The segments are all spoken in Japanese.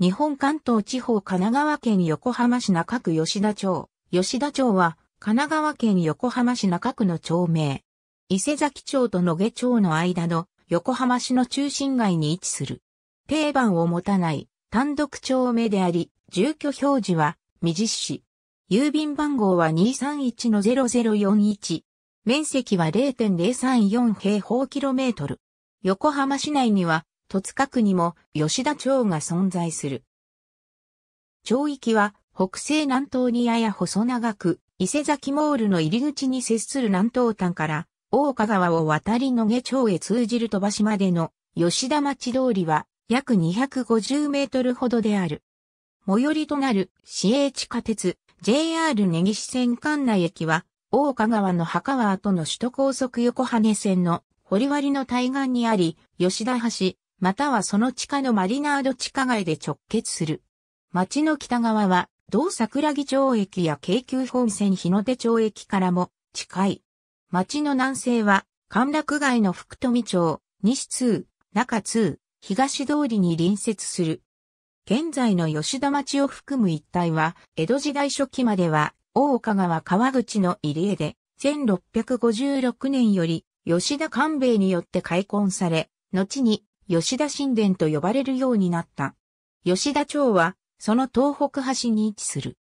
日本関東地方神奈川県横浜市中区吉田町。吉田町は神奈川県横浜市中区の町名。伊勢崎町と野毛町の間の横浜市の中心街に位置する。定番を持たない単独町名であり、住居表示は未実施。郵便番号は231-0041。面積は0.034平方キロメートル。横浜市内には戸塚区にも吉田町が存在する。町域は北西南東にやや細長く、伊勢崎モールの入り口に接する南東端から、大岡川を渡り野毛町へ通じる飛ばしまでの吉田町通りは約250メートルほどである。最寄りとなる市営地下鉄 JR 根岸線管内駅は大岡川の墓川との首都高速横羽線の掘割の対岸にあり、吉田橋、またはその地下のマリナード地下街で直結する。町の北側は、同桜木町駅や京急本線日の出町駅からも近い。町の南西は、歓楽街の福富町、西通、中通、東通りに隣接する。現在の吉田町を含む一帯は、江戸時代初期までは、大岡川川口の入江で、1656年より、吉田官兵衛によって開墾され、後に吉田神殿と呼ばれるようになった。吉田町は、その東北端に位置する。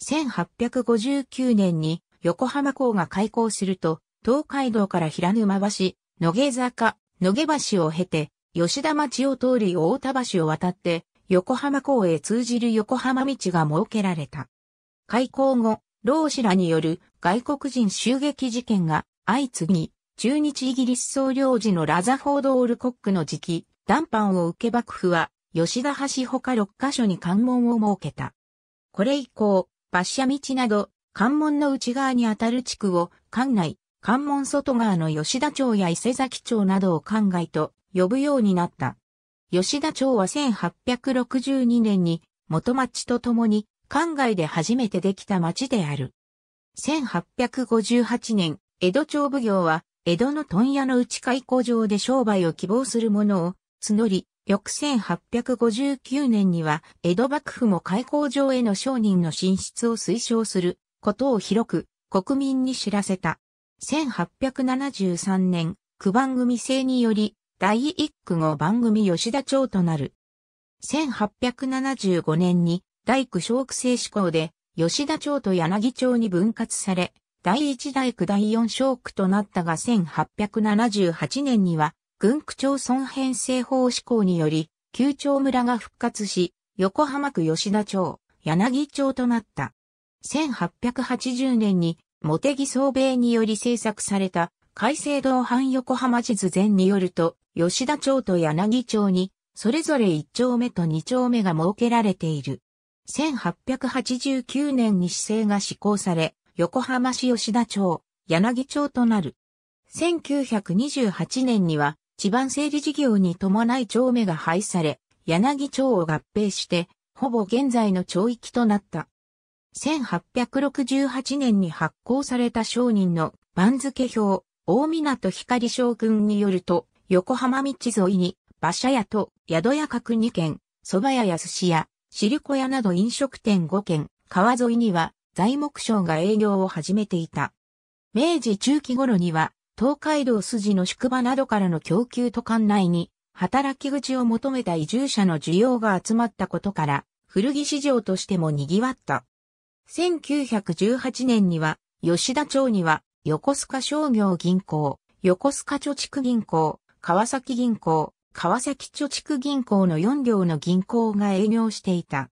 1859年に横浜港が開港すると、東海道から平沼橋、野毛坂、野毛橋を経て、吉田町を通り大田橋を渡って、横浜港へ通じる横浜道が設けられた。開港後、老子らによる外国人襲撃事件が相次ぎ、中日イギリス総領事のラザフォード・オールコックの時期、談判を受け幕府は、吉田橋ほか6カ所に関門を設けた。これ以降、馬車道など、関門の内側にあたる地区を、関内、関門外側の吉田町や伊勢崎町などを関外と呼ぶようになった。吉田町は1862年に元町と共に関外で初めてできた町である。1858年、江戸町奉行は江戸の問屋の内開工場で商売を希望する者を募り、翌1859年には江戸幕府も開工場への商人の進出を推奨することを広く国民に知らせた。1873年、区番組制により、第1区号番組吉田町となる。1875年に、大区小区制施行で、吉田町と柳町に分割され、第一大区第四小区となったが1878年には、軍区町村編成法施行により、旧町村が復活し、横浜区吉田町、柳町となった。1880年に、茂木総米により制作された、改正道範横浜地図前によると、吉田町と柳町に、それぞれ1丁目と2丁目が設けられている。1889年に市政が施行され、横浜市吉田町、柳町となる。1928年には、地盤整理事業に伴い町目が廃され、柳町を合併して、ほぼ現在の町域となった。1868年に発行された商人の番付表、大港光将軍によると、横浜道沿いに、馬車屋と宿屋角2軒、蕎麦屋や寿司屋、汁粉屋など飲食店5軒、川沿いには材木商が営業を始めていた。明治中期頃には、東海道筋の宿場などからの供給と館内に、働き口を求めた移住者の需要が集まったことから、古着市場としても賑わった。1918年には、吉田町には、横須賀商業銀行、横須賀貯蓄銀行、川崎銀行、川崎貯蓄銀行の4両の銀行が営業していた。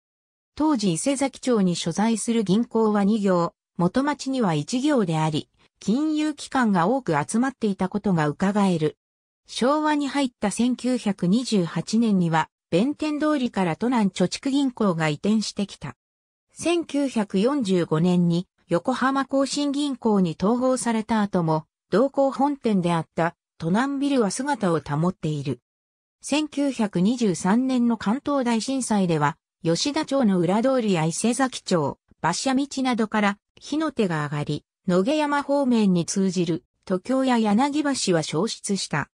当時伊勢崎町に所在する銀行は2行、元町には1行であり、金融機関が多く集まっていたことが伺える。昭和に入った1928年には、弁天通りから都南貯蓄銀行が移転してきた。1945年に横浜更新銀行に統合された後も、同行本店であった都南ビルは姿を保っている。1923年の関東大震災では、吉田町の裏通りや伊勢崎町、馬車道などから火の手が上がり、野毛山方面に通じる都京や柳橋は消失した。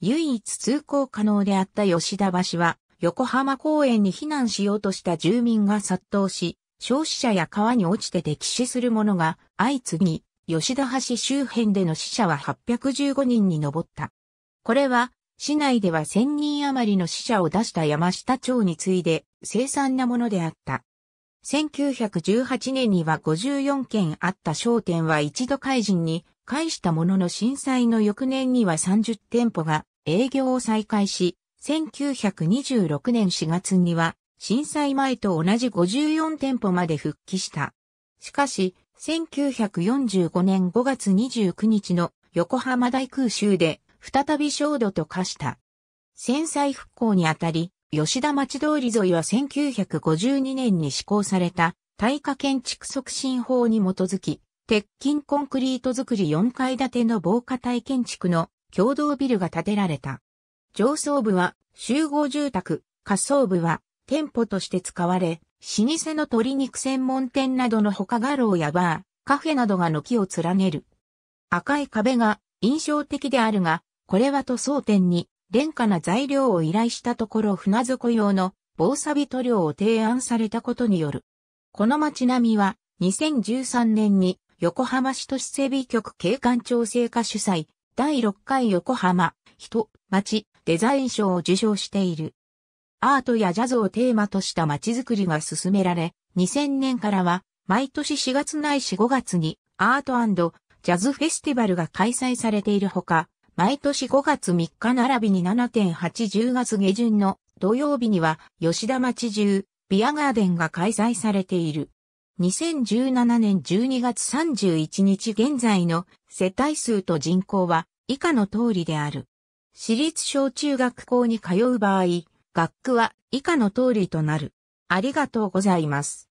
唯一通行可能であった吉田橋は、横浜公園に避難しようとした住民が殺到し、消死者や川に落ちて溺死する者が相次ぎ、吉田橋周辺での死者は815人に上った。これは、市内では1000人余りの死者を出した山下町に次いで凄惨なものであった。1918年には54件あった商店は一度開人に返したものの震災の翌年には30店舗が営業を再開し、1926年4月には震災前と同じ54店舗まで復帰した。しかし、1945年5月29日の横浜大空襲で再び焦土と化した。戦災復興にあたり、吉田町通り沿いは1952年に施行された、耐火建築促進法に基づき、鉄筋コンクリート造り4階建ての防火体建築の共同ビルが建てられた。上層部は集合住宅、下層部は店舗として使われ、老舗の鶏肉専門店などの他画廊やバー、カフェなどが軒を連ねる。赤い壁が印象的であるが、これは塗装店に廉価な材料を依頼したところ船底用の防錆塗料を提案されたことによる。この街並みは2013年に横浜市都市整備局景観調整課主催第6回横浜人町デザイン賞を受賞している。アートやジャズをテーマとした街づくりが進められ、2000年からは毎年4月ないし5月にアートジャズフェスティバルが開催されているほか、毎年5月3日並びに7.810月下旬の土曜日には吉田町中ビアガーデンが開催されている。2017年12月31日現在の世帯数と人口は以下の通りである。私立小中学校に通う場合、学区は以下の通りとなる。ありがとうございます。